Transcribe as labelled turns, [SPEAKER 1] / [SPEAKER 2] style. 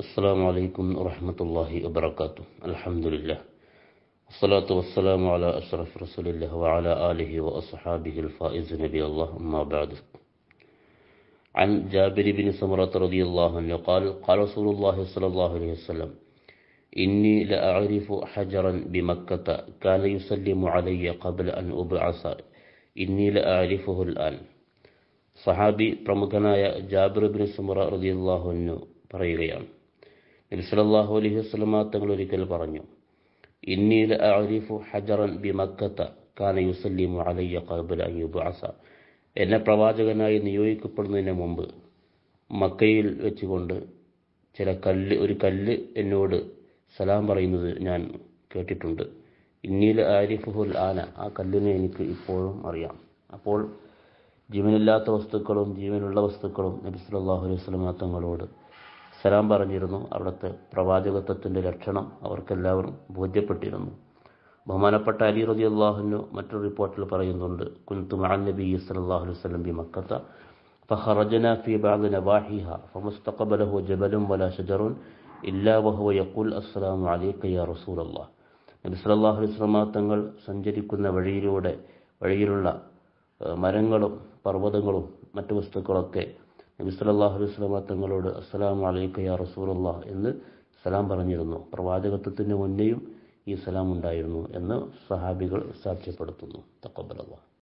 [SPEAKER 1] السلام عليكم ورحمة الله وبركاته الحمد لله والصلاة والسلام على أشرف رسول الله وعلى آله وأصحابه الفائز نبي الله أما بعد عن جابر بن سمرة رضي الله عنه قال قال رسول الله صلى الله عليه وسلم إني لأعرف حجرا بمكة كان يسلم علي قبل أن أبعث إني لأعرفه الآن صحابي جابر بن سمرة رضي الله عنه പറയുകയാണ് നബിസലല്ലാഹു അലൈഹി വസ്ലമ തങ്ങൾ ഒരിക്കൽ പറഞ്ഞു ബി മക്കത്ത കാന അലയ്യ എന്നെ പ്രവാചകനായി നിയോഗിക്കപ്പെടുന്നതിന് മുമ്പ് മക്കയിൽ വെച്ചുകൊണ്ട് ചില കല്ല് ഒരു കല്ല് എന്നോട് സലാം പറയുന്നത് ഞാൻ കേട്ടിട്ടുണ്ട് ഇന്നീൽ ആരിഫുൽ ആന ആ കല്ലിനെ എനിക്ക് ഇപ്പോഴും അറിയാം അപ്പോൾ ജീവനില്ലാത്ത വസ്തുക്കളും ജീവനുള്ള വസ്തുക്കളും നബി സല്ലാഹു അലൈഹി സ്വലമാ തങ്ങളോട് സലാം പറഞ്ഞിരുന്നു അവിടുത്തെ പ്രവാചകത്വത്തിൻ്റെ ലക്ഷണം അവർക്കെല്ലാവരും ബോധ്യപ്പെട്ടിരുന്നു ബഹുമാനപ്പെട്ട അലി റബി അള്ളാഹുനു മറ്റൊരു റിപ്പോർട്ടിൽ പറയുന്നുണ്ട് കുന്തു മഅൻ നബി സല്ലല്ലാഹു അലൈഹി വസല്ലം ബി മക്കത്ത فخرجنا في بعض نواحيها ഫമുസ്തഖബലഹു استقبله جبل ولا ഇല്ലാ إلا وهو അസ്സലാം السلام عليك يا رسول നബി സല്ലല്ലാഹു അലൈഹി വസല്ലം തങ്ങൾ സഞ്ചരിക്കുന്ന വഴിയിലൂടെ വഴിയിലുള്ള മരങ്ങളും പർവ്വതങ്ങളും മറ്റു വസ്തുക്കളൊക്കെ നബി സല്ലാഹു അലൈഹി തങ്ങളോട് അസ്സലാം അലൈക്ക യാ റസൂലുള്ള എന്ന് സലാം പറഞ്ഞിരുന്നു പ്രവാചകത്വത്തിന് മുന്നേയും ഈ സലാം ഉണ്ടായിരുന്നു എന്ന് സഹാബികൾ സാക്ഷ്യപ്പെടുത്തുന്നു തക്കബലവ